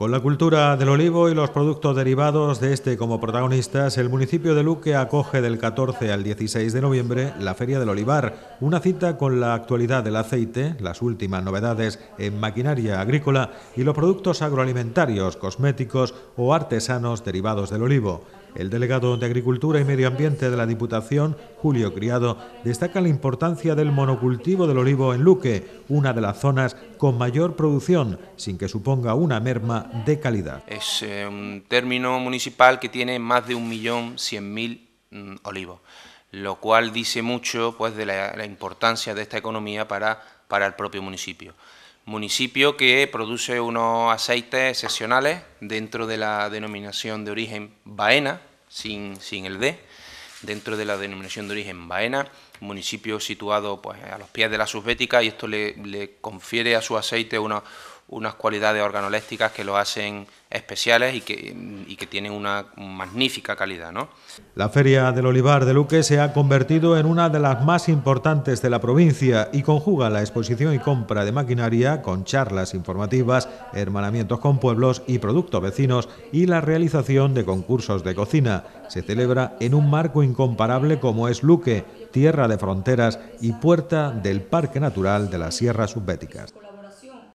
Con la cultura del olivo y los productos derivados de este como protagonistas, el municipio de Luque acoge del 14 al 16 de noviembre la Feria del Olivar, una cita con la actualidad del aceite, las últimas novedades en maquinaria agrícola y los productos agroalimentarios, cosméticos o artesanos derivados del olivo. El delegado de Agricultura y Medio Ambiente de la Diputación, Julio Criado, destaca la importancia del monocultivo del olivo en Luque, una de las zonas con mayor producción, sin que suponga una merma de calidad. Es eh, un término municipal que tiene más de 1.100.000 mil mm, olivos, lo cual dice mucho pues, de la, importancia de esta economía para, para el propio municipio municipio que produce unos aceites excepcionales dentro de la denominación de origen Baena, sin, el D, dentro de la denominación de origen Baena, municipio situado pues, a los pies de la Subbética y esto le, le confiere a su aceite una, unas cualidades organolécticas que lo hacen especiales y que, que tienen una magnífica calidad. La Feria del Olivar de Luque se ha convertido en una de las más importantes de la provincia y conjuga la exposición y compra de maquinaria con charlas informativas, hermanamientos con pueblos y productos vecinos y la realización de concursos de cocina. Se celebra en un marco incomparable como es Luque, tierra de fronteras y puerta del Parque Natural de las Sierras Subbéticas.